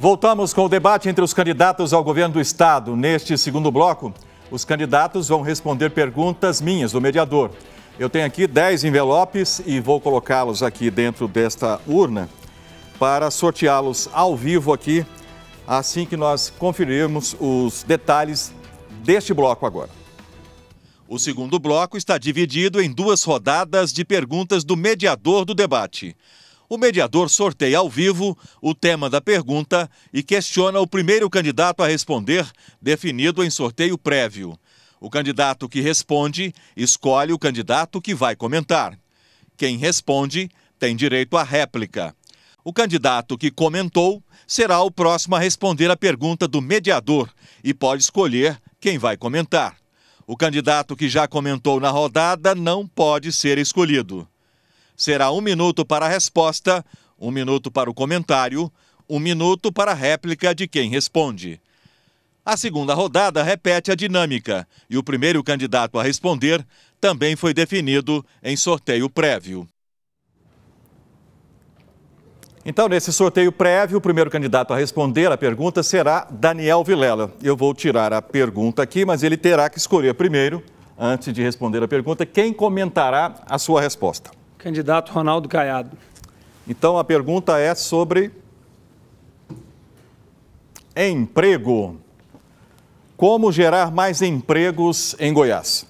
Voltamos com o debate entre os candidatos ao governo do Estado. Neste segundo bloco, os candidatos vão responder perguntas minhas, do mediador. Eu tenho aqui 10 envelopes e vou colocá-los aqui dentro desta urna para sorteá-los ao vivo aqui, assim que nós conferirmos os detalhes deste bloco agora. O segundo bloco está dividido em duas rodadas de perguntas do mediador do debate. O mediador sorteia ao vivo o tema da pergunta e questiona o primeiro candidato a responder, definido em sorteio prévio. O candidato que responde escolhe o candidato que vai comentar. Quem responde tem direito à réplica. O candidato que comentou será o próximo a responder a pergunta do mediador e pode escolher quem vai comentar. O candidato que já comentou na rodada não pode ser escolhido será um minuto para a resposta, um minuto para o comentário, um minuto para a réplica de quem responde. A segunda rodada repete a dinâmica e o primeiro candidato a responder também foi definido em sorteio prévio. Então, nesse sorteio prévio, o primeiro candidato a responder a pergunta será Daniel Vilela. Eu vou tirar a pergunta aqui, mas ele terá que escolher primeiro, antes de responder a pergunta, quem comentará a sua resposta. Candidato Ronaldo Caiado. Então a pergunta é sobre emprego. Como gerar mais empregos em Goiás?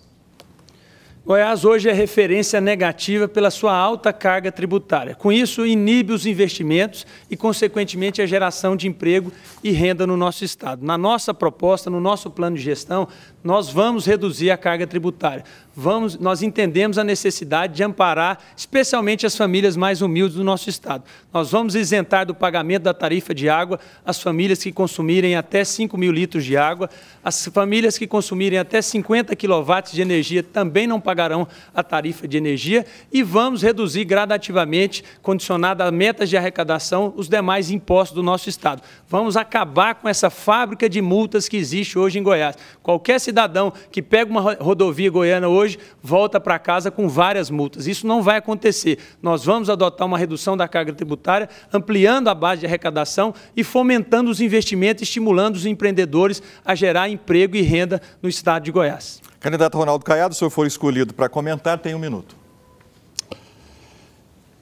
Goiás hoje é referência negativa pela sua alta carga tributária. Com isso, inibe os investimentos e, consequentemente, a geração de emprego e renda no nosso Estado. Na nossa proposta, no nosso plano de gestão, nós vamos reduzir a carga tributária. Vamos, nós entendemos a necessidade de amparar, especialmente as famílias mais humildes do nosso Estado. Nós vamos isentar do pagamento da tarifa de água as famílias que consumirem até 5 mil litros de água, as famílias que consumirem até 50 quilowatts de energia também não pagarão a tarifa de energia e vamos reduzir gradativamente, condicionada a metas de arrecadação, os demais impostos do nosso Estado. Vamos acabar com essa fábrica de multas que existe hoje em Goiás. Qualquer cidadão que pega uma rodovia goiana hoje volta para casa com várias multas. Isso não vai acontecer. Nós vamos adotar uma redução da carga tributária, ampliando a base de arrecadação e fomentando os investimentos, estimulando os empreendedores a gerar emprego e renda no estado de Goiás. Candidato Ronaldo Caiado, se eu for escolhido para comentar, tem um minuto.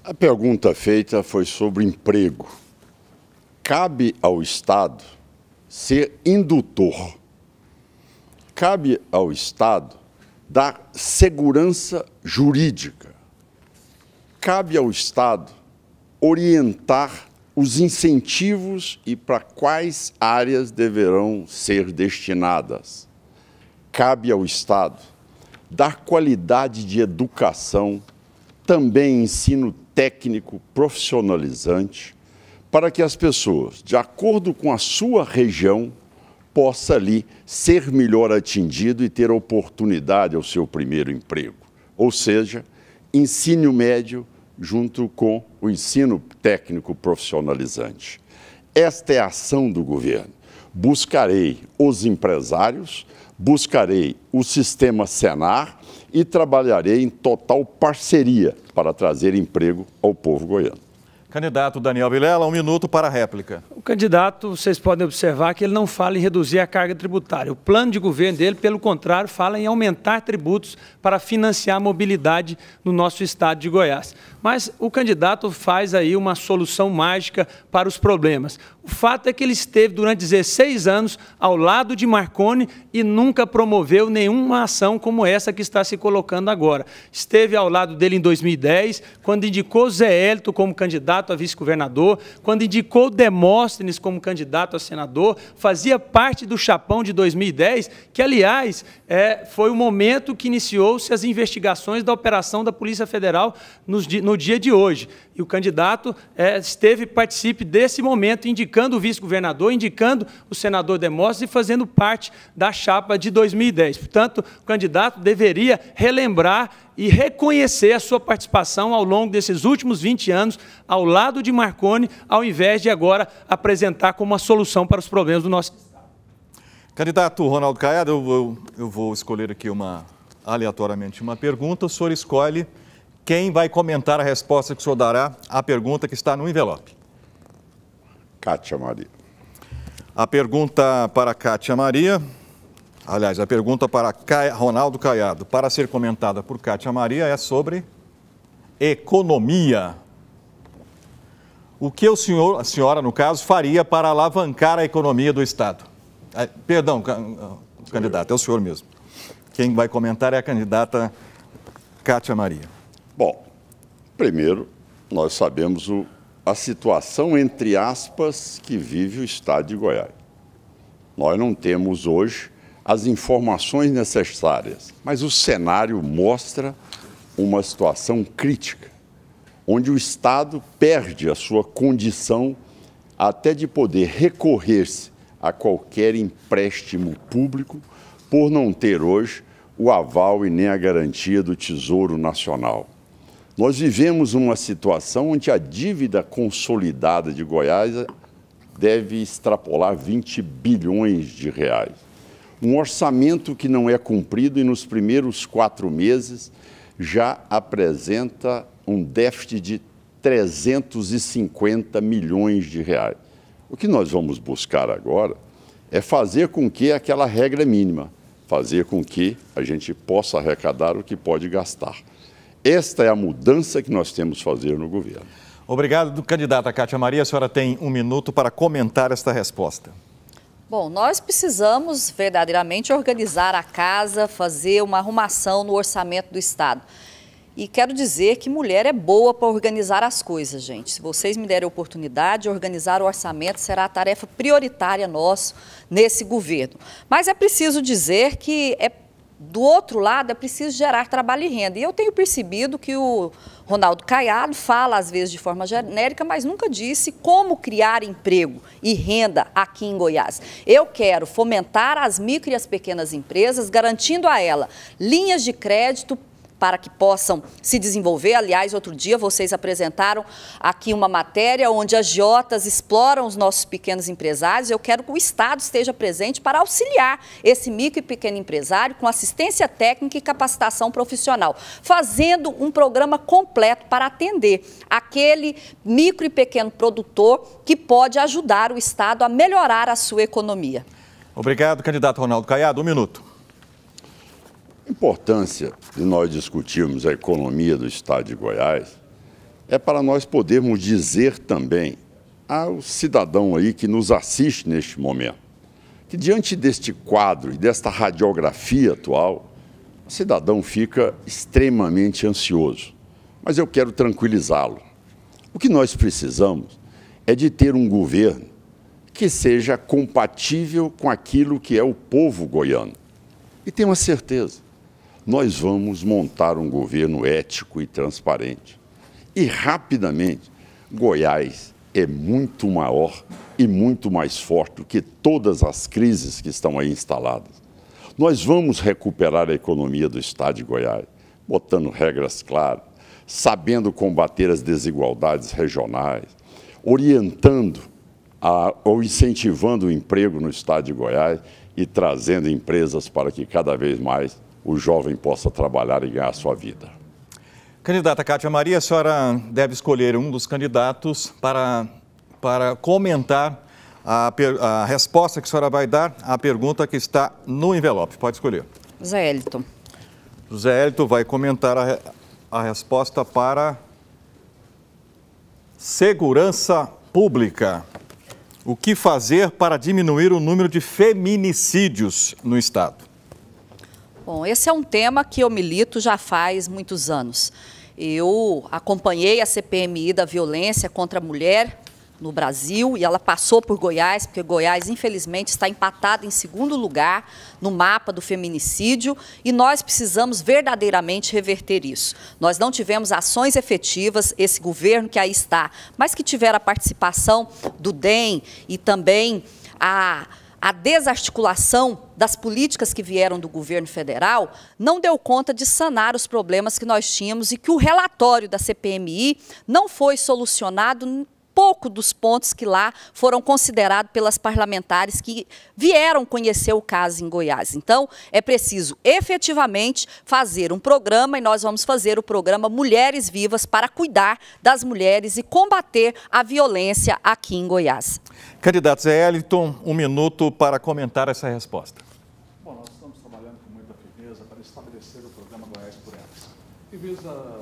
A pergunta feita foi sobre emprego. Cabe ao Estado ser indutor cabe ao Estado dar segurança jurídica, cabe ao Estado orientar os incentivos e para quais áreas deverão ser destinadas. Cabe ao Estado dar qualidade de educação, também ensino técnico profissionalizante, para que as pessoas, de acordo com a sua região, possa ali ser melhor atingido e ter oportunidade ao seu primeiro emprego. Ou seja, ensino médio junto com o ensino técnico profissionalizante. Esta é a ação do governo. Buscarei os empresários, buscarei o sistema Senar e trabalharei em total parceria para trazer emprego ao povo goiano. Candidato Daniel Vilela, um minuto para a réplica. O candidato, vocês podem observar que ele não fala em reduzir a carga tributária. O plano de governo dele, pelo contrário, fala em aumentar tributos para financiar a mobilidade no nosso estado de Goiás. Mas o candidato faz aí uma solução mágica para os problemas. O fato é que ele esteve durante 16 anos ao lado de Marconi e nunca promoveu nenhuma ação como essa que está se colocando agora. Esteve ao lado dele em 2010, quando indicou Zé Elito como candidato a vice-governador, quando indicou Demóstenes como candidato a senador, fazia parte do chapão de 2010, que, aliás, é, foi o momento que iniciou-se as investigações da operação da Polícia Federal no, no dia de hoje. E o candidato é, esteve, participe desse momento, indicando indicando o vice-governador, indicando o senador Demóstenes e fazendo parte da chapa de 2010. Portanto, o candidato deveria relembrar e reconhecer a sua participação ao longo desses últimos 20 anos ao lado de Marconi, ao invés de agora apresentar como uma solução para os problemas do nosso Estado. Candidato Ronaldo Caiado, eu, eu vou escolher aqui uma, aleatoriamente uma pergunta. O senhor escolhe quem vai comentar a resposta que o senhor dará à pergunta que está no envelope. Cátia Maria. A pergunta para Cátia Maria, aliás, a pergunta para Ronaldo Caiado, para ser comentada por Cátia Maria, é sobre economia. O que o senhor, a senhora, no caso, faria para alavancar a economia do Estado? É, perdão, candidato, é o senhor mesmo. Quem vai comentar é a candidata Cátia Maria. Bom, primeiro, nós sabemos o a situação, entre aspas, que vive o Estado de Goiás. Nós não temos hoje as informações necessárias, mas o cenário mostra uma situação crítica, onde o Estado perde a sua condição até de poder recorrer-se a qualquer empréstimo público por não ter hoje o aval e nem a garantia do Tesouro Nacional. Nós vivemos uma situação onde a dívida consolidada de Goiás deve extrapolar 20 bilhões de reais. Um orçamento que não é cumprido e nos primeiros quatro meses já apresenta um déficit de 350 milhões de reais. O que nós vamos buscar agora é fazer com que aquela regra mínima, fazer com que a gente possa arrecadar o que pode gastar. Esta é a mudança que nós temos que fazer no governo. Obrigado, candidata Cátia Maria. A senhora tem um minuto para comentar esta resposta. Bom, nós precisamos verdadeiramente organizar a casa, fazer uma arrumação no orçamento do Estado. E quero dizer que mulher é boa para organizar as coisas, gente. Se vocês me derem a oportunidade, organizar o orçamento será a tarefa prioritária nossa nesse governo. Mas é preciso dizer que é do outro lado, é preciso gerar trabalho e renda. E eu tenho percebido que o Ronaldo Caiado fala, às vezes, de forma genérica, mas nunca disse como criar emprego e renda aqui em Goiás. Eu quero fomentar as micro e as pequenas empresas, garantindo a ela linhas de crédito para que possam se desenvolver. Aliás, outro dia vocês apresentaram aqui uma matéria onde as agiotas exploram os nossos pequenos empresários. Eu quero que o Estado esteja presente para auxiliar esse micro e pequeno empresário com assistência técnica e capacitação profissional, fazendo um programa completo para atender aquele micro e pequeno produtor que pode ajudar o Estado a melhorar a sua economia. Obrigado, candidato Ronaldo Caiado. Um minuto importância de nós discutirmos a economia do Estado de Goiás é para nós podermos dizer também ao cidadão aí que nos assiste neste momento que, diante deste quadro e desta radiografia atual, o cidadão fica extremamente ansioso. Mas eu quero tranquilizá-lo. O que nós precisamos é de ter um governo que seja compatível com aquilo que é o povo goiano. E tenho a certeza nós vamos montar um governo ético e transparente. E rapidamente, Goiás é muito maior e muito mais forte do que todas as crises que estão aí instaladas. Nós vamos recuperar a economia do Estado de Goiás, botando regras claras, sabendo combater as desigualdades regionais, orientando a, ou incentivando o emprego no Estado de Goiás e trazendo empresas para que cada vez mais o jovem possa trabalhar e ganhar a sua vida. Candidata Kátia Maria, a senhora deve escolher um dos candidatos para, para comentar a, a resposta que a senhora vai dar à pergunta que está no envelope. Pode escolher. Zé Elito. José Elito vai comentar a, a resposta para segurança pública. O que fazer para diminuir o número de feminicídios no Estado? Bom, esse é um tema que eu milito já faz muitos anos. Eu acompanhei a CPMI da violência contra a mulher no Brasil e ela passou por Goiás, porque Goiás, infelizmente, está empatada em segundo lugar no mapa do feminicídio e nós precisamos verdadeiramente reverter isso. Nós não tivemos ações efetivas, esse governo que aí está, mas que tiver a participação do DEM e também a a desarticulação das políticas que vieram do governo federal não deu conta de sanar os problemas que nós tínhamos e que o relatório da CPMI não foi solucionado pouco dos pontos que lá foram considerados pelas parlamentares que vieram conhecer o caso em Goiás. Então, é preciso efetivamente fazer um programa e nós vamos fazer o programa Mulheres Vivas para cuidar das mulheres e combater a violência aqui em Goiás. Candidato Zé Eliton, um minuto para comentar essa resposta. Bom, nós estamos trabalhando com muita firmeza para estabelecer o programa Goiás por Elas. E visa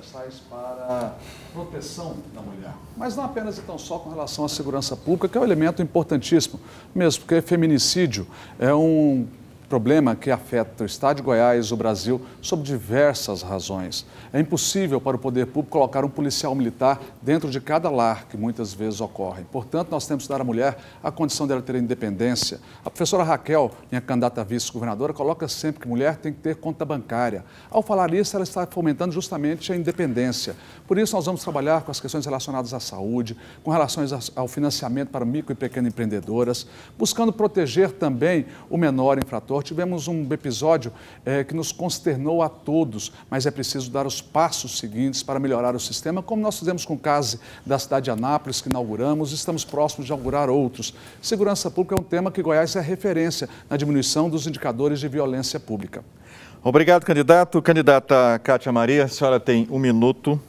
universais para proteção da mulher. Mas não apenas então só com relação à segurança pública, que é um elemento importantíssimo, mesmo porque feminicídio é um Problema que afeta o Estado de Goiás, e o Brasil, sob diversas razões. É impossível para o poder público colocar um policial militar dentro de cada lar, que muitas vezes ocorre. Portanto, nós temos que dar à mulher a condição dela ter independência. A professora Raquel, minha candidata a vice-governadora, coloca sempre que mulher tem que ter conta bancária. Ao falar isso, ela está fomentando justamente a independência. Por isso, nós vamos trabalhar com as questões relacionadas à saúde, com relações ao financiamento para micro e pequeno empreendedoras, buscando proteger também o menor infrator Senhor. Tivemos um episódio é, que nos consternou a todos, mas é preciso dar os passos seguintes para melhorar o sistema, como nós fizemos com o CASE da cidade de Anápolis, que inauguramos, estamos próximos de inaugurar outros. Segurança pública é um tema que Goiás é referência na diminuição dos indicadores de violência pública. Obrigado, candidato. Candidata Cátia Maria, a senhora tem um minuto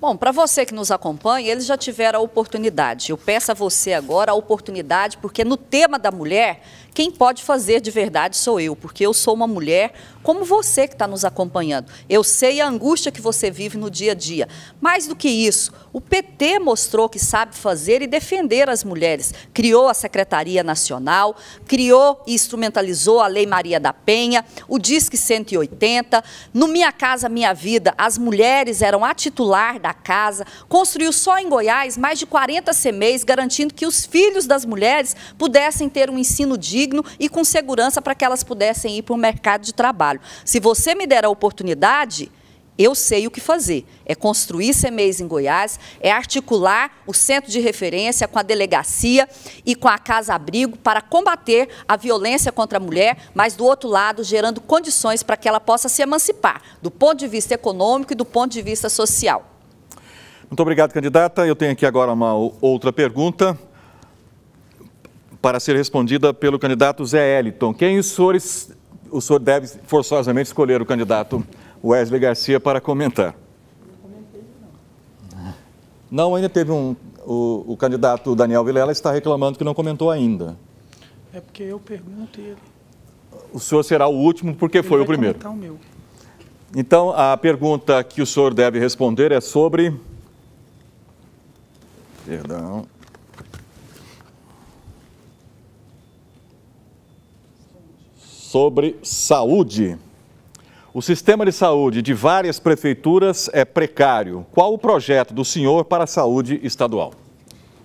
Bom, para você que nos acompanha, eles já tiveram a oportunidade. Eu peço a você agora a oportunidade, porque no tema da mulher, quem pode fazer de verdade sou eu, porque eu sou uma mulher como você que está nos acompanhando. Eu sei a angústia que você vive no dia a dia. Mais do que isso, o PT mostrou que sabe fazer e defender as mulheres. Criou a Secretaria Nacional, criou e instrumentalizou a Lei Maria da Penha, o Disque 180. No Minha Casa Minha Vida, as mulheres eram a titular da casa. Construiu só em Goiás mais de 40 CMEs, garantindo que os filhos das mulheres pudessem ter um ensino digno digno e com segurança para que elas pudessem ir para o mercado de trabalho. Se você me der a oportunidade, eu sei o que fazer. É construir CMEs em Goiás, é articular o centro de referência com a delegacia e com a Casa Abrigo para combater a violência contra a mulher, mas do outro lado, gerando condições para que ela possa se emancipar, do ponto de vista econômico e do ponto de vista social. Muito obrigado, candidata. Eu tenho aqui agora uma outra pergunta para ser respondida pelo candidato Zé Eliton. Quem os senhores, o senhor deve forçosamente escolher o candidato Wesley Garcia para comentar. Não, ainda teve um. O, o candidato Daniel Vilela está reclamando que não comentou ainda. É porque eu pergunto ele. O senhor será o último porque ele foi o primeiro. O meu. Então, a pergunta que o senhor deve responder é sobre. Perdão. sobre saúde. O sistema de saúde de várias prefeituras é precário. Qual o projeto do senhor para a saúde estadual?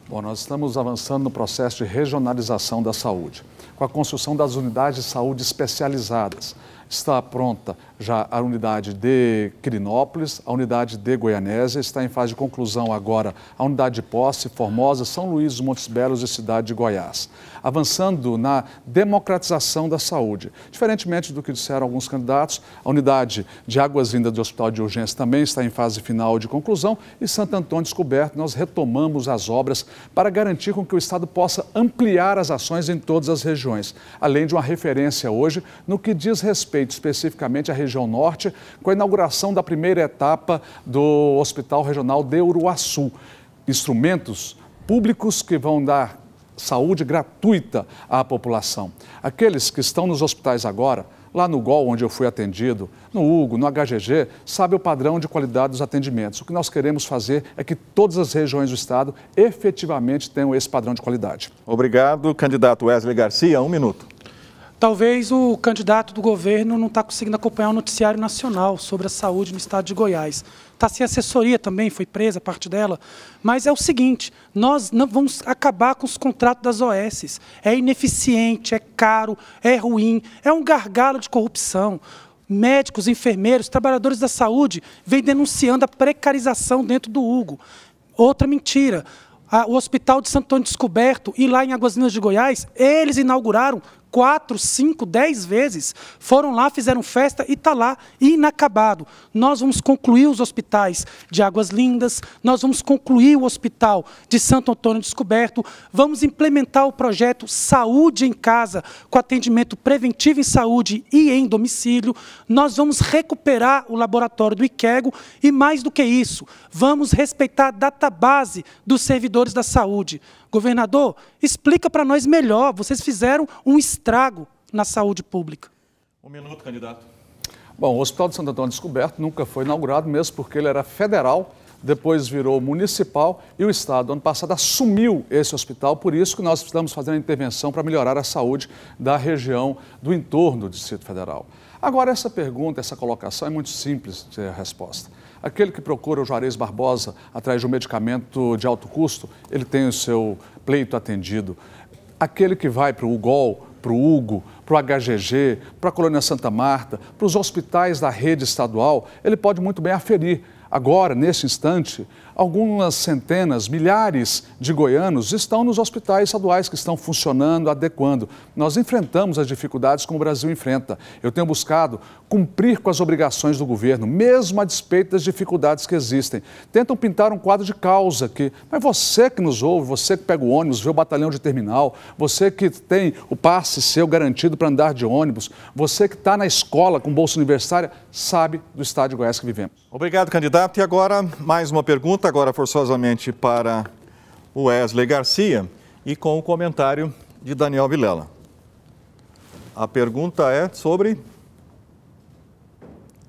Bom, nós estamos avançando no processo de regionalização da saúde, com a construção das unidades de saúde especializadas, está pronta já a unidade de Quirinópolis, a unidade de Goianésia, está em fase de conclusão agora a unidade de posse, Formosa, São Luís dos Montes Belos e cidade de Goiás. Avançando na democratização da saúde. Diferentemente do que disseram alguns candidatos, a unidade de Águas Vindas do Hospital de Urgência também está em fase final de conclusão e Santo Antônio Descoberto, nós retomamos as obras para garantir com que o Estado possa ampliar as ações em todas as regiões, além de uma referência hoje no que diz respeito especificamente à região norte, com a inauguração da primeira etapa do Hospital Regional de Uruaçu. Instrumentos públicos que vão dar saúde gratuita à população. Aqueles que estão nos hospitais agora, lá no GOL, onde eu fui atendido, no Hugo, no HGG, sabe o padrão de qualidade dos atendimentos. O que nós queremos fazer é que todas as regiões do Estado efetivamente tenham esse padrão de qualidade. Obrigado, candidato Wesley Garcia. Um minuto. Talvez o candidato do governo não está conseguindo acompanhar o noticiário nacional sobre a saúde no estado de Goiás. Está sem assessoria também, foi presa parte dela. Mas é o seguinte, nós não vamos acabar com os contratos das OS. É ineficiente, é caro, é ruim, é um gargalo de corrupção médicos, enfermeiros, trabalhadores da saúde vêm denunciando a precarização dentro do Hugo. Outra mentira. O Hospital de Santo Antônio Descoberto e lá em Águas Minas de Goiás, eles inauguraram quatro, cinco, dez vezes, foram lá, fizeram festa e está lá, inacabado. Nós vamos concluir os hospitais de Águas Lindas, nós vamos concluir o hospital de Santo Antônio Descoberto, vamos implementar o projeto Saúde em Casa, com atendimento preventivo em saúde e em domicílio, nós vamos recuperar o laboratório do Iquego e, mais do que isso, vamos respeitar a data base dos servidores da saúde. Governador, explica para nós melhor. Vocês fizeram um estrago na saúde pública. Um minuto, candidato. Bom, o Hospital de Santo Antônio Descoberto nunca foi inaugurado, mesmo porque ele era federal, depois virou municipal e o Estado, ano passado, assumiu esse hospital. Por isso que nós estamos fazendo a intervenção para melhorar a saúde da região do entorno do Distrito Federal. Agora, essa pergunta, essa colocação é muito simples de resposta. Aquele que procura o Juarez Barbosa atrás de um medicamento de alto custo, ele tem o seu pleito atendido. Aquele que vai para o UGOL, para o Hugo, para o HGG, para a Colônia Santa Marta, para os hospitais da rede estadual, ele pode muito bem aferir Agora, neste instante, algumas centenas, milhares de goianos estão nos hospitais estaduais que estão funcionando, adequando. Nós enfrentamos as dificuldades como o Brasil enfrenta. Eu tenho buscado cumprir com as obrigações do governo, mesmo a despeito das dificuldades que existem. Tentam pintar um quadro de causa aqui, mas você que nos ouve, você que pega o ônibus, vê o batalhão de terminal, você que tem o passe seu garantido para andar de ônibus, você que está na escola com bolsa universitária, sabe do estado de Goiás que vivemos. Obrigado, candidato. E agora, mais uma pergunta, agora forçosamente para o Wesley Garcia e com o comentário de Daniel Vilela. A pergunta é sobre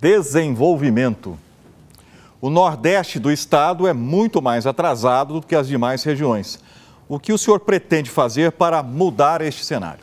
desenvolvimento. O Nordeste do estado é muito mais atrasado do que as demais regiões. O que o senhor pretende fazer para mudar este cenário?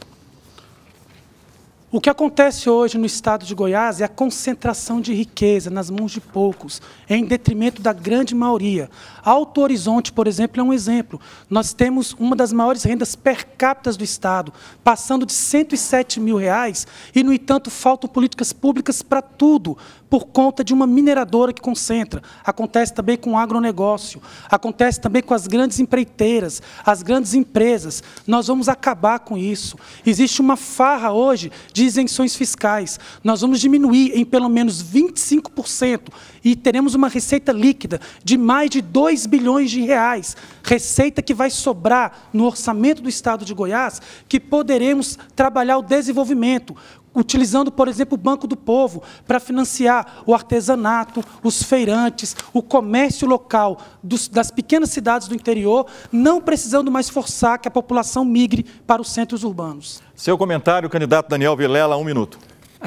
O que acontece hoje no estado de Goiás é a concentração de riqueza nas mãos de poucos, em detrimento da grande maioria. Alto Horizonte, por exemplo, é um exemplo. Nós temos uma das maiores rendas per capita do estado, passando de 107 mil reais, e, no entanto, faltam políticas públicas para tudo, por conta de uma mineradora que concentra. Acontece também com o agronegócio, acontece também com as grandes empreiteiras, as grandes empresas. Nós vamos acabar com isso. Existe uma farra hoje de isenções fiscais. Nós vamos diminuir em pelo menos 25% e teremos uma receita líquida de mais de 2 bilhões de reais. Receita que vai sobrar no orçamento do Estado de Goiás, que poderemos trabalhar o desenvolvimento utilizando, por exemplo, o Banco do Povo para financiar o artesanato, os feirantes, o comércio local dos, das pequenas cidades do interior, não precisando mais forçar que a população migre para os centros urbanos. Seu comentário, candidato Daniel Vilela, um minuto.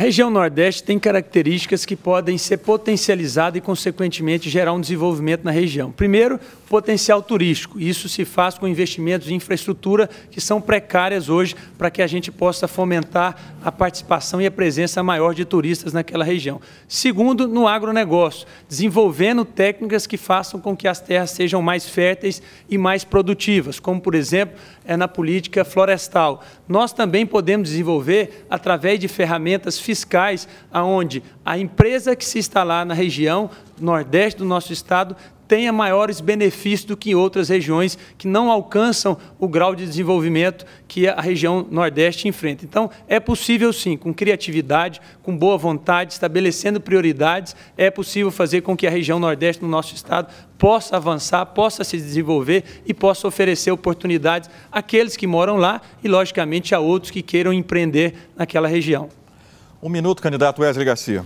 A região Nordeste tem características que podem ser potencializadas e, consequentemente, gerar um desenvolvimento na região. Primeiro, potencial turístico. Isso se faz com investimentos em infraestrutura que são precárias hoje para que a gente possa fomentar a participação e a presença maior de turistas naquela região. Segundo, no agronegócio, desenvolvendo técnicas que façam com que as terras sejam mais férteis e mais produtivas, como, por exemplo, é na política florestal. Nós também podemos desenvolver, através de ferramentas fiscais, aonde a empresa que se instalar na região nordeste do nosso estado tenha maiores benefícios do que em outras regiões que não alcançam o grau de desenvolvimento que a região Nordeste enfrenta. Então, é possível sim, com criatividade, com boa vontade, estabelecendo prioridades, é possível fazer com que a região Nordeste do nosso Estado possa avançar, possa se desenvolver e possa oferecer oportunidades àqueles que moram lá e, logicamente, a outros que queiram empreender naquela região. Um minuto, candidato Wesley Garcia.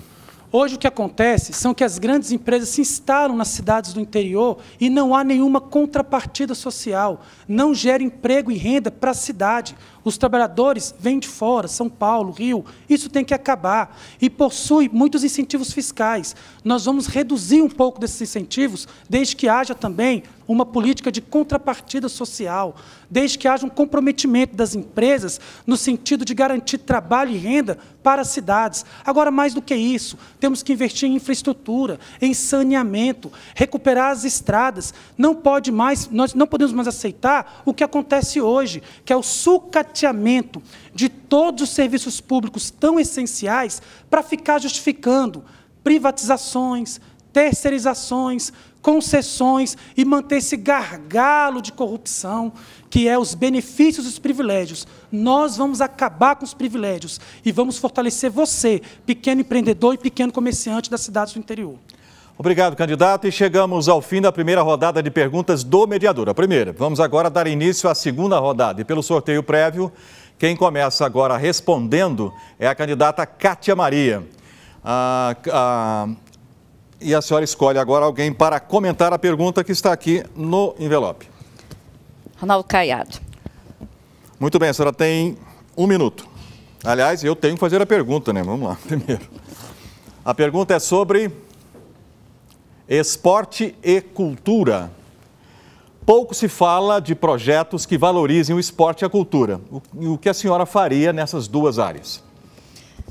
Hoje o que acontece são que as grandes empresas se instalam nas cidades do interior e não há nenhuma contrapartida social. Não gera emprego e renda para a cidade. Os trabalhadores vêm de fora, São Paulo, Rio. Isso tem que acabar. E possui muitos incentivos fiscais. Nós vamos reduzir um pouco desses incentivos, desde que haja também uma política de contrapartida social, desde que haja um comprometimento das empresas no sentido de garantir trabalho e renda para as cidades. Agora, mais do que isso, temos que investir em infraestrutura, em saneamento, recuperar as estradas. Não pode mais, nós não podemos mais aceitar o que acontece hoje, que é o sucate de todos os serviços públicos tão essenciais para ficar justificando privatizações, terceirizações, concessões e manter esse gargalo de corrupção que é os benefícios e os privilégios. Nós vamos acabar com os privilégios e vamos fortalecer você, pequeno empreendedor e pequeno comerciante das cidades do interior. Obrigado, candidato. E chegamos ao fim da primeira rodada de perguntas do mediador. A primeira. Vamos agora dar início à segunda rodada. E pelo sorteio prévio, quem começa agora respondendo é a candidata Cátia Maria. e a senhora escolhe agora alguém para comentar a pergunta que está aqui no envelope. Ronaldo Caiado. Muito bem, a senhora tem um minuto. Aliás, eu tenho que fazer a pergunta, né? Vamos lá, primeiro. A pergunta é sobre Esporte e cultura. Pouco se fala de projetos que valorizem o esporte e a cultura. O que a senhora faria nessas duas áreas?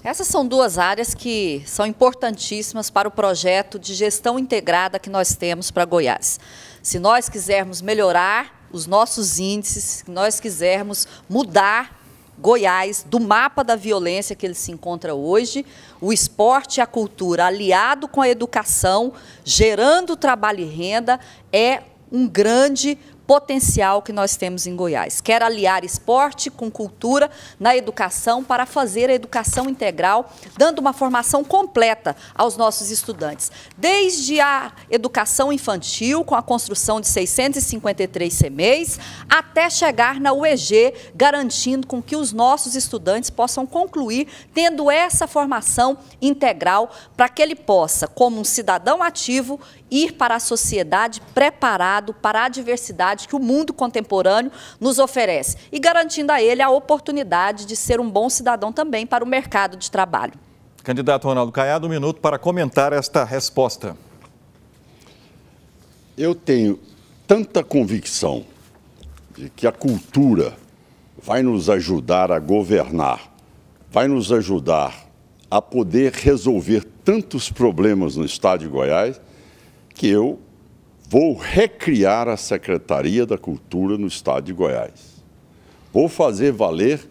Essas são duas áreas que são importantíssimas para o projeto de gestão integrada que nós temos para Goiás. Se nós quisermos melhorar os nossos índices, se nós quisermos mudar Goiás, do mapa da violência que ele se encontra hoje, o esporte e a cultura aliado com a educação, gerando trabalho e renda, é um grande potencial que nós temos em Goiás. Quer aliar esporte com cultura na educação para fazer a educação integral, dando uma formação completa aos nossos estudantes. Desde a educação infantil, com a construção de 653 CMEs, até chegar na UEG, garantindo com que os nossos estudantes possam concluir tendo essa formação integral para que ele possa, como um cidadão ativo, ir para a sociedade preparado para a diversidade que o mundo contemporâneo nos oferece e garantindo a ele a oportunidade de ser um bom cidadão também para o mercado de trabalho. Candidato Ronaldo Caiado, um minuto para comentar esta resposta. Eu tenho tanta convicção de que a cultura vai nos ajudar a governar, vai nos ajudar a poder resolver tantos problemas no estado de Goiás que eu vou recriar a Secretaria da Cultura no estado de Goiás. Vou fazer valer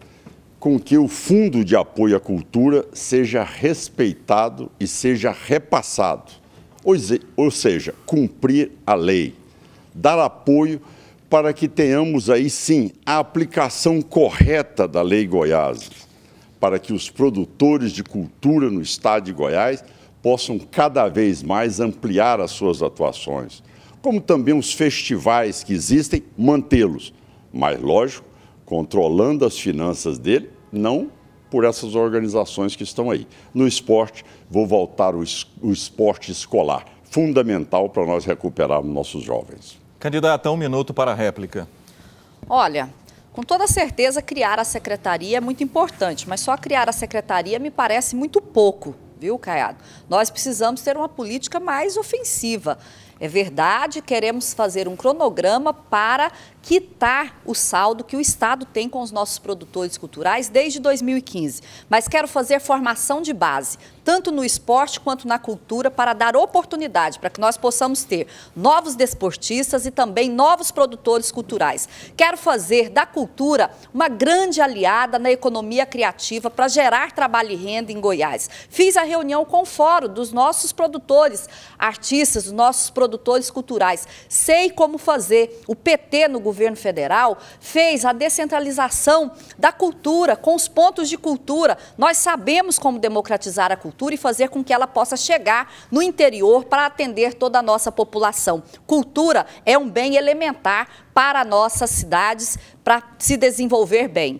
com que o Fundo de Apoio à Cultura seja respeitado e seja repassado, ou seja, cumprir a lei, dar apoio para que tenhamos aí sim a aplicação correta da Lei Goiás, para que os produtores de cultura no estado de Goiás possam cada vez mais ampliar as suas atuações, como também os festivais que existem, mantê-los. Mas, lógico, controlando as finanças dele, não por essas organizações que estão aí. No esporte, vou voltar o, esporte escolar, fundamental para nós recuperarmos nossos jovens. Candidata, um minuto para a réplica. Olha, com toda certeza, criar a secretaria é muito importante, mas só criar a secretaria me parece muito pouco viu, Caiado? Nós precisamos ter uma política mais ofensiva. É verdade, queremos fazer um cronograma para quitar o saldo que o Estado tem com os nossos produtores culturais desde 2015. Mas quero fazer formação de base, tanto no esporte quanto na cultura, para dar oportunidade para que nós possamos ter novos desportistas e também novos produtores culturais. Quero fazer da cultura uma grande aliada na economia criativa para gerar trabalho e renda em Goiás. Fiz a reunião com o fórum dos nossos produtores artistas, dos nossos produtores culturais. Sei como fazer. O PT no governo governo federal fez a descentralização da cultura, com os pontos de cultura. Nós sabemos como democratizar a cultura e fazer com que ela possa chegar no interior para atender toda a nossa população. Cultura é um bem elementar para nossas cidades, para se desenvolver bem.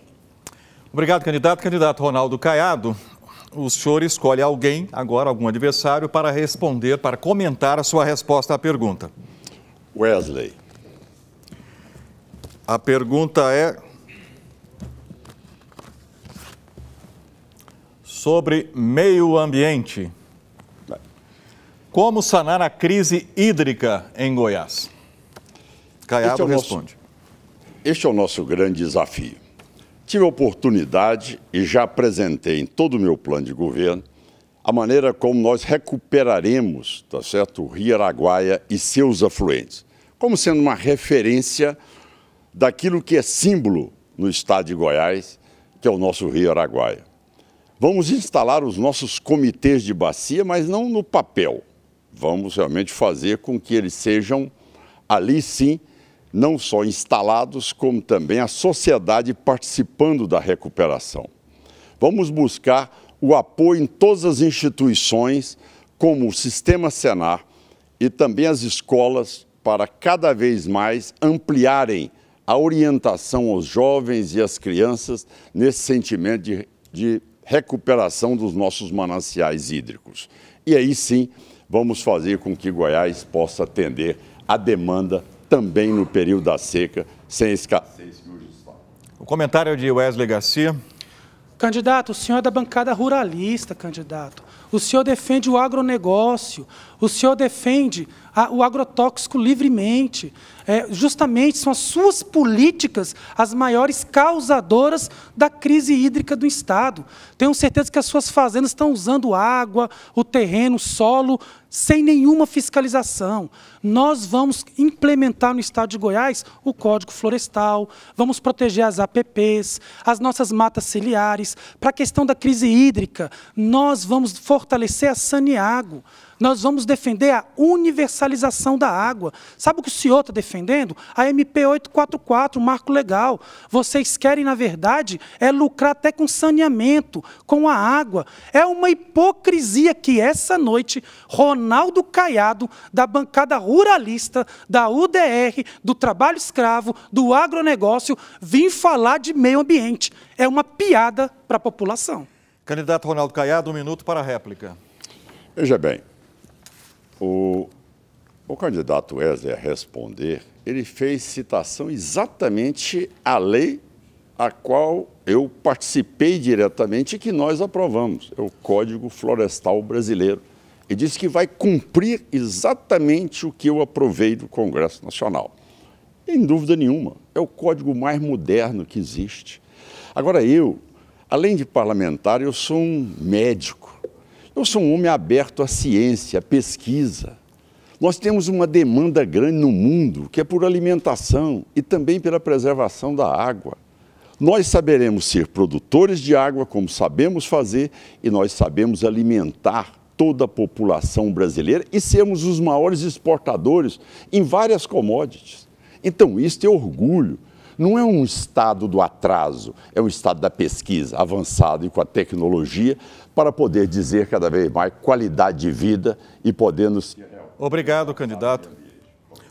Obrigado, candidato. Candidato Ronaldo Caiado, o senhor escolhe alguém, agora algum adversário, para responder, para comentar a sua resposta à pergunta. Wesley. A pergunta é sobre meio ambiente. Como sanar a crise hídrica em Goiás? Caiado é responde. Nosso, este é o nosso grande desafio. Tive a oportunidade e já apresentei em todo o meu plano de governo a maneira como nós recuperaremos, tá certo, o Rio Araguaia e seus afluentes, como sendo uma referência daquilo que é símbolo no estado de Goiás, que é o nosso Rio Araguaia. Vamos instalar os nossos comitês de bacia, mas não no papel. Vamos realmente fazer com que eles sejam ali sim, não só instalados, como também a sociedade participando da recuperação. Vamos buscar o apoio em todas as instituições, como o Sistema Senar e também as escolas, para cada vez mais ampliarem a orientação aos jovens e às crianças nesse sentimento de, de recuperação dos nossos mananciais hídricos. E aí sim, vamos fazer com que Goiás possa atender a demanda também no período da seca, sem escassez. O comentário é de Wesley Garcia. Candidato, o senhor é da bancada ruralista, candidato. O senhor defende o agronegócio. O senhor defende a, o agrotóxico livremente. É, justamente são as suas políticas as maiores causadoras da crise hídrica do Estado. Tenho certeza que as suas fazendas estão usando água, o terreno, o solo, sem nenhuma fiscalização. Nós vamos implementar no Estado de Goiás o Código Florestal, vamos proteger as APPs, as nossas matas ciliares. Para a questão da crise hídrica, nós vamos fortalecer a Saniago. Nós vamos defender a universalização da água. Sabe o que o senhor está defendendo? A MP 844, o marco legal. Vocês querem, na verdade, é lucrar até com saneamento, com a água. É uma hipocrisia que essa noite Ronaldo Caiado, da bancada ruralista, da UDR, do trabalho escravo, do agronegócio, vim falar de meio ambiente. É uma piada para a população. Candidato Ronaldo Caiado, um minuto para a réplica. Veja bem, o, o candidato Wesley a responder, ele fez citação exatamente à lei a qual eu participei diretamente e que nós aprovamos, é o Código Florestal Brasileiro. E disse que vai cumprir exatamente o que eu aprovei do Congresso Nacional. Em dúvida nenhuma, é o código mais moderno que existe. Agora, eu, além de parlamentar, eu sou um médico. Eu sou um homem aberto à ciência, à pesquisa. Nós temos uma demanda grande no mundo, que é por alimentação e também pela preservação da água. Nós saberemos ser produtores de água, como sabemos fazer, e nós sabemos alimentar toda a população brasileira e sermos os maiores exportadores em várias commodities. Então, isto é orgulho não é um estado do atraso, é um estado da pesquisa avançado e com a tecnologia para poder dizer cada vez mais qualidade de vida e podemos. Obrigado, candidato.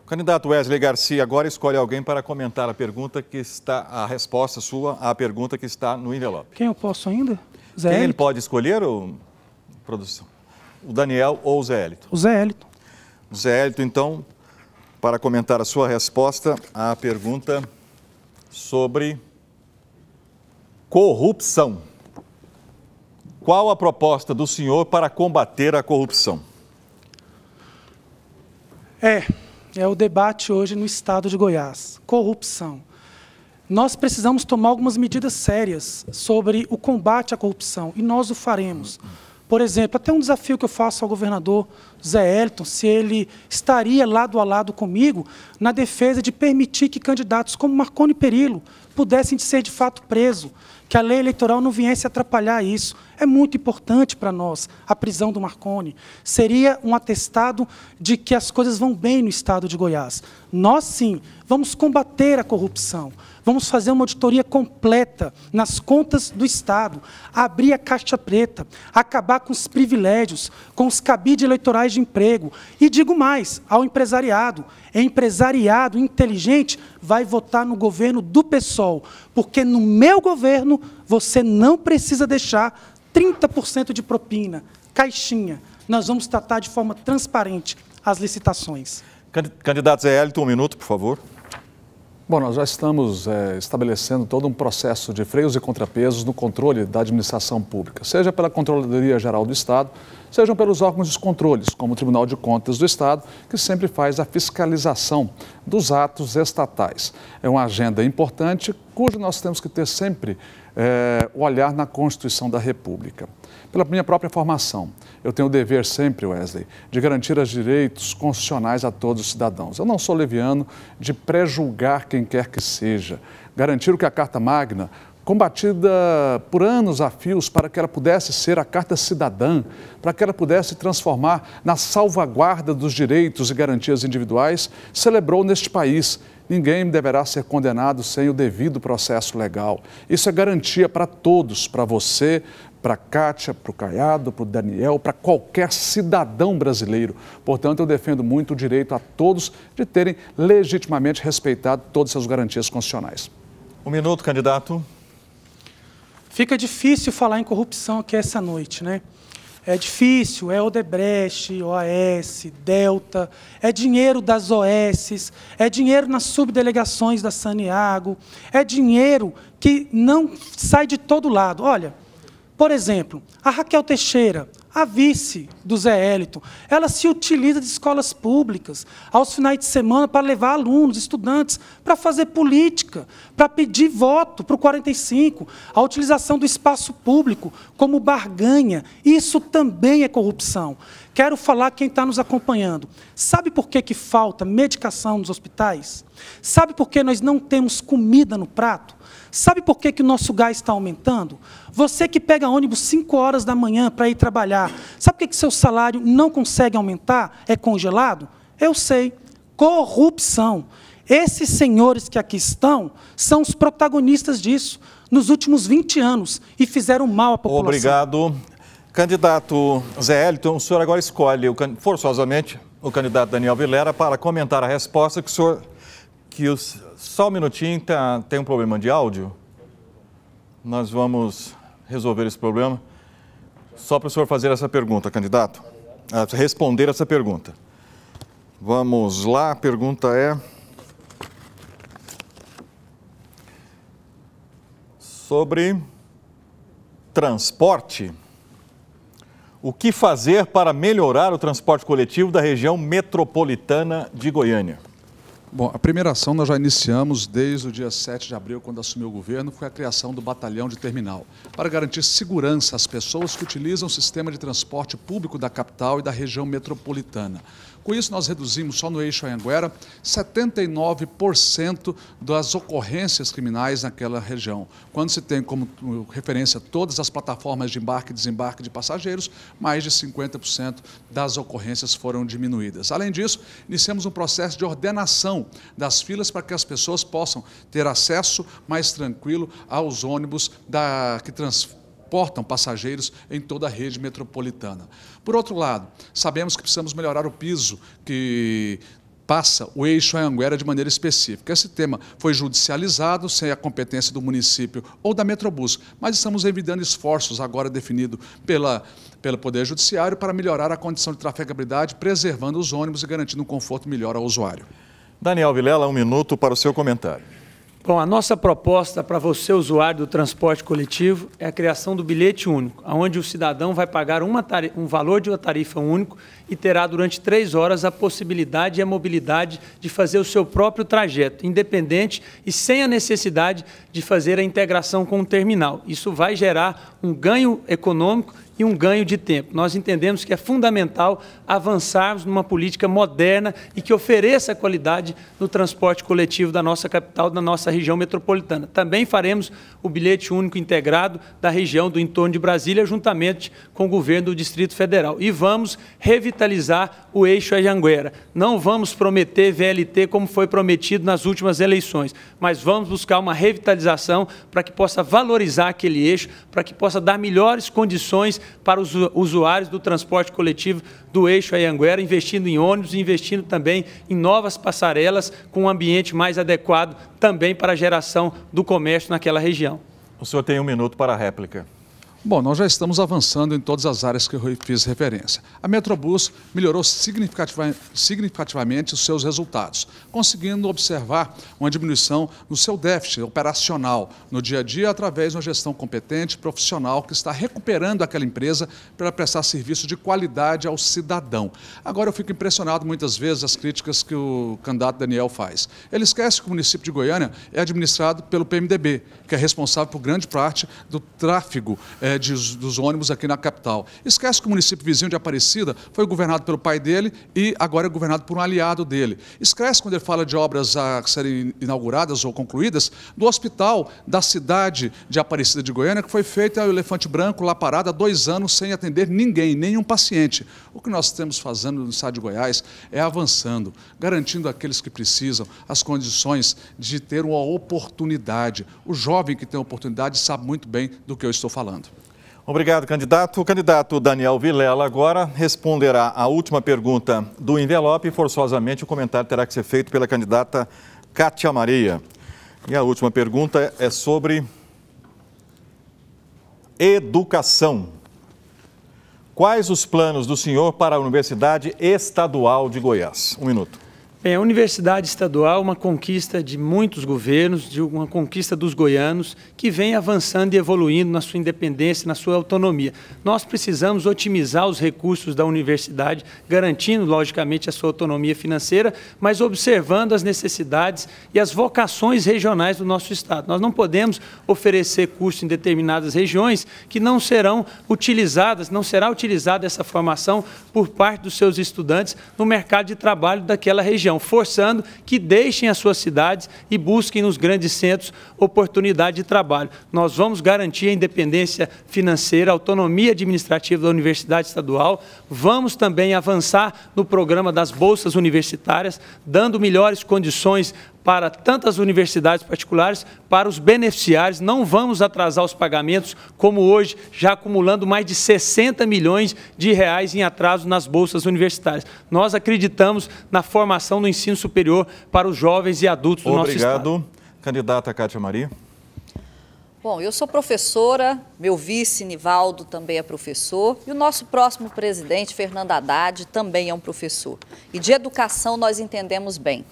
O candidato Wesley Garcia agora escolhe alguém para comentar a pergunta que está, a resposta sua à pergunta que está no envelope. Quem eu posso ainda? Zé Quem ele pode escolher, ou... produção? O Daniel ou o Zé Elito? O Zé Elito. O Zé Elito, então, para comentar a sua resposta à pergunta sobre corrupção. Qual a proposta do senhor para combater a corrupção? É, é o debate hoje no estado de Goiás. Corrupção. Nós precisamos tomar algumas medidas sérias sobre o combate à corrupção e nós o faremos. Por exemplo, até um desafio que eu faço ao governador Zé Elton, se ele estaria lado a lado comigo na defesa de permitir que candidatos como Marconi Perillo pudessem ser de fato presos, que a lei eleitoral não viesse atrapalhar isso. É muito importante para nós a prisão do Marconi. Seria um atestado de que as coisas vão bem no estado de Goiás. Nós, sim, Vamos combater a corrupção. Vamos fazer uma auditoria completa nas contas do Estado, abrir a caixa preta, acabar com os privilégios, com os cabides eleitorais de emprego. E digo mais ao empresariado: é empresariado inteligente vai votar no governo do PSOL, porque no meu governo você não precisa deixar 30% de propina, caixinha. Nós vamos tratar de forma transparente as licitações. Candidato Zé Hélito, um minuto, por favor. Bom, nós já estamos é, estabelecendo todo um processo de freios e contrapesos no controle da administração pública, seja pela Controladoria Geral do Estado, sejam pelos órgãos de controles, como o Tribunal de Contas do Estado, que sempre faz a fiscalização dos atos estatais. É uma agenda importante, cujo nós temos que ter sempre é, o olhar na Constituição da República pela minha própria formação. Eu tenho o dever sempre, Wesley, de garantir os direitos constitucionais a todos os cidadãos. Eu não sou leviano de prejulgar quem quer que seja. Garantir o que a Carta Magna combatida por anos a fios para que ela pudesse ser a carta cidadã, para que ela pudesse transformar na salvaguarda dos direitos e garantias individuais, celebrou neste país. Ninguém deverá ser condenado sem o devido processo legal. Isso é garantia para todos, para você, para a Kátia, para o Caiado, para o Daniel, para qualquer cidadão brasileiro. Portanto, eu defendo muito o direito a todos de terem legitimamente respeitado todas as garantias constitucionais. Um minuto, candidato. Fica difícil falar em corrupção aqui essa noite, né? É difícil, é Odebrecht, OAS, Delta, é dinheiro das OS, é dinheiro nas subdelegações da Saniago, é dinheiro que não sai de todo lado. Olha, por exemplo, a Raquel Teixeira, a vice do Zé Eliton, ela se utiliza de escolas públicas aos finais de semana para levar alunos, estudantes, para fazer política, para pedir voto para o 45, a utilização do espaço público como barganha. Isso também é corrupção. Quero falar quem está nos acompanhando. Sabe por que, que falta medicação nos hospitais? Sabe por que nós não temos comida no prato? Sabe por que, que o nosso gás está aumentando? Você que pega ônibus 5 horas da manhã para ir trabalhar, sabe por que, que seu salário não consegue aumentar? É congelado? Eu sei. Corrupção. Esses senhores que aqui estão são os protagonistas disso nos últimos 20 anos e fizeram mal à população. Obrigado. Candidato Zé Elton, o senhor agora escolhe o, forçosamente o candidato Daniel Vilera para comentar a resposta que o senhor, que os, só um minutinho, tá, tem um problema de áudio. Nós vamos resolver esse problema. Só para o senhor fazer essa pergunta, candidato. Ah, responder essa pergunta. Vamos lá, a pergunta é. Sobre transporte. O que fazer para melhorar o transporte coletivo da região metropolitana de Goiânia? Bom, a primeira ação nós já iniciamos desde o dia 7 de abril, quando assumiu o governo, foi a criação do batalhão de terminal, para garantir segurança às pessoas que utilizam o sistema de transporte público da capital e da região metropolitana. Com isso, nós reduzimos só no eixo Anhanguera 79% das ocorrências criminais naquela região. Quando se tem como referência todas as plataformas de embarque e desembarque de passageiros, mais de 50% das ocorrências foram diminuídas. Além disso, iniciamos um processo de ordenação das filas para que as pessoas possam ter acesso mais tranquilo aos ônibus da, que transportam transportam passageiros em toda a rede metropolitana. Por outro lado, sabemos que precisamos melhorar o piso que passa o eixo Anhanguera de maneira específica. Esse tema foi judicializado sem a competência do município ou da Metrobus, mas estamos envidando esforços agora definido pela, pelo Poder Judiciário para melhorar a condição de trafegabilidade, preservando os ônibus e garantindo um conforto melhor ao usuário. Daniel Vilela, um minuto para o seu comentário. Bom, a nossa proposta para você, usuário do transporte coletivo, é a criação do bilhete único, onde o cidadão vai pagar uma tarifa, um valor de uma tarifa único e terá durante três horas a possibilidade e a mobilidade de fazer o seu próprio trajeto, independente e sem a necessidade de fazer a integração com o terminal. Isso vai gerar um ganho econômico e um ganho de tempo. Nós entendemos que é fundamental avançarmos numa política moderna e que ofereça qualidade no transporte coletivo da nossa capital, da nossa região metropolitana. Também faremos o bilhete único integrado da região do entorno de Brasília, juntamente com o governo do Distrito Federal. E vamos revitalizar o eixo Ajanguera. Não vamos prometer VLT como foi prometido nas últimas eleições, mas vamos buscar uma revitalização para que possa valorizar aquele eixo, para que possa dar melhores condições para os usuários do transporte coletivo do eixo Anhanguera, investindo em ônibus e investindo também em novas passarelas com um ambiente mais adequado também para a geração do comércio naquela região. O senhor tem um minuto para a réplica. Bom, nós já estamos avançando em todas as áreas que eu fiz referência. A Metrobus melhorou significativamente os seus resultados, conseguindo observar uma diminuição no seu déficit operacional no dia a dia através de uma gestão competente, profissional, que está recuperando aquela empresa para prestar serviço de qualidade ao cidadão. Agora eu fico impressionado muitas vezes as críticas que o candidato Daniel faz. Ele esquece que o município de Goiânia é administrado pelo PMDB, que é responsável por grande parte do tráfego. É, eh, de, dos ônibus aqui na capital. Esquece que o município vizinho de Aparecida foi governado pelo pai dele e agora é governado por um aliado dele. Esquece quando ele fala de obras a, serem inauguradas ou concluídas do hospital da cidade de Aparecida de Goiânia, que foi feito ao Elefante Branco, lá parado, há dois anos, sem atender ninguém, nenhum paciente. O que nós estamos fazendo no estado de Goiás é avançando, garantindo àqueles que precisam as condições de ter uma oportunidade. O jovem que tem oportunidade sabe muito bem do que eu estou falando. Obrigado, candidato. O candidato Daniel Vilela agora responderá à última pergunta do envelope e, forçosamente, o comentário terá que ser feito pela candidata Kátia Maria. E a última pergunta é sobre educação. Quais os planos do senhor para a Universidade Estadual de Goiás? Um minuto. Bem, a Universidade Estadual é uma conquista de muitos governos, de uma conquista dos goianos, que vem avançando e evoluindo na sua independência, na sua autonomia. Nós precisamos otimizar os recursos da universidade, garantindo, logicamente, a sua autonomia financeira, mas observando as necessidades e as vocações regionais do nosso Estado. Nós não podemos oferecer cursos em determinadas regiões que não serão utilizadas, não será utilizada essa formação por parte dos seus estudantes no mercado de trabalho daquela região forçando que deixem as suas cidades e busquem nos grandes centros oportunidade de trabalho. Nós vamos garantir a independência financeira, a autonomia administrativa da Universidade Estadual, vamos também avançar no programa das bolsas universitárias, dando melhores condições para tantas universidades particulares, para os beneficiários. Não vamos atrasar os pagamentos, como hoje, já acumulando mais de 60 milhões de reais em atraso nas bolsas universitárias. Nós acreditamos na formação do ensino superior para os jovens e adultos do nosso Estado. Obrigado. Candidata Cátia Maria. Bom, eu sou professora, meu vice Nivaldo também é professor e o nosso próximo presidente, Fernando Haddad, também é um professor. E de educação nós entendemos bem.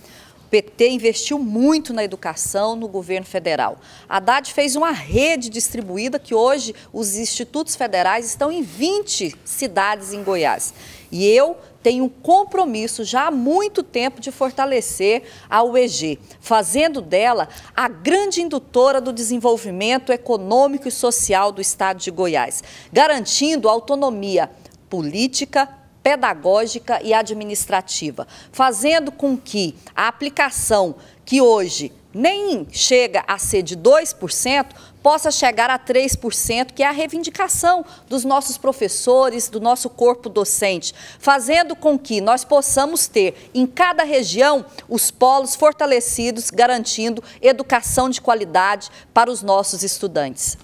PT investiu muito na educação no governo federal. Haddad fez uma rede distribuída que hoje os institutos federais estão em 20 cidades em Goiás. E eu tenho um compromisso já há muito tempo de fortalecer a UEG, fazendo dela a grande indutora do desenvolvimento econômico e social do estado de Goiás, garantindo autonomia política, pedagógica e administrativa, fazendo com que a aplicação que hoje nem chega a ser de 2%, possa chegar a 3%, que é a reivindicação dos nossos professores, do nosso corpo docente, fazendo com que nós possamos ter em cada região os polos fortalecidos, garantindo educação de qualidade para os nossos estudantes.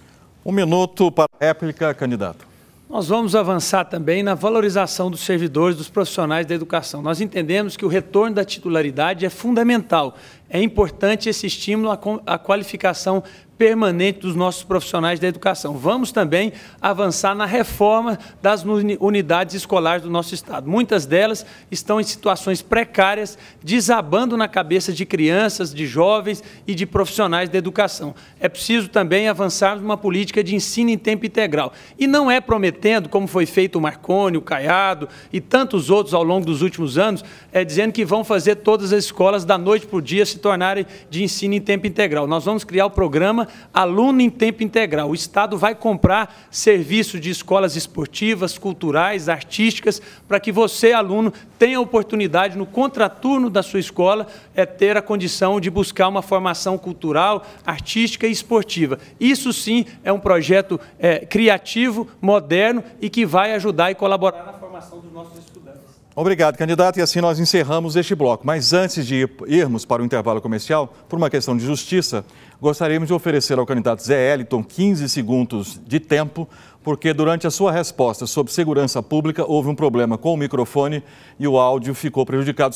Um minuto para réplica, candidato. Nós vamos avançar também na valorização dos servidores, dos profissionais da educação. Nós entendemos que o retorno da titularidade é fundamental. É importante esse estímulo à qualificação permanente dos nossos profissionais da educação. Vamos também avançar na reforma das unidades escolares do nosso Estado. Muitas delas estão em situações precárias, desabando na cabeça de crianças, de jovens e de profissionais da educação. É preciso também avançar numa política de ensino em tempo integral. E não é prometendo, como foi feito o Marconi, o Caiado e tantos outros ao longo dos últimos anos, é dizendo que vão fazer todas as escolas da noite para o dia se tornarem de ensino em tempo integral. Nós vamos criar o programa aluno em tempo integral. O Estado vai comprar serviço de escolas esportivas, culturais, artísticas, para que você, aluno, tenha a oportunidade, no contraturno da sua escola, é ter a condição de buscar uma formação cultural, artística e esportiva. Isso sim é um projeto é, criativo, moderno e que vai ajudar e colaborar na formação dos nossos estudantes. Obrigado, candidato. E assim nós encerramos este bloco. Mas antes de irmos para o intervalo comercial, por uma questão de justiça, Gostaríamos de oferecer ao candidato Zé Eliton 15 segundos de tempo, porque durante a sua resposta sobre segurança pública houve um problema com o microfone e o áudio ficou prejudicado.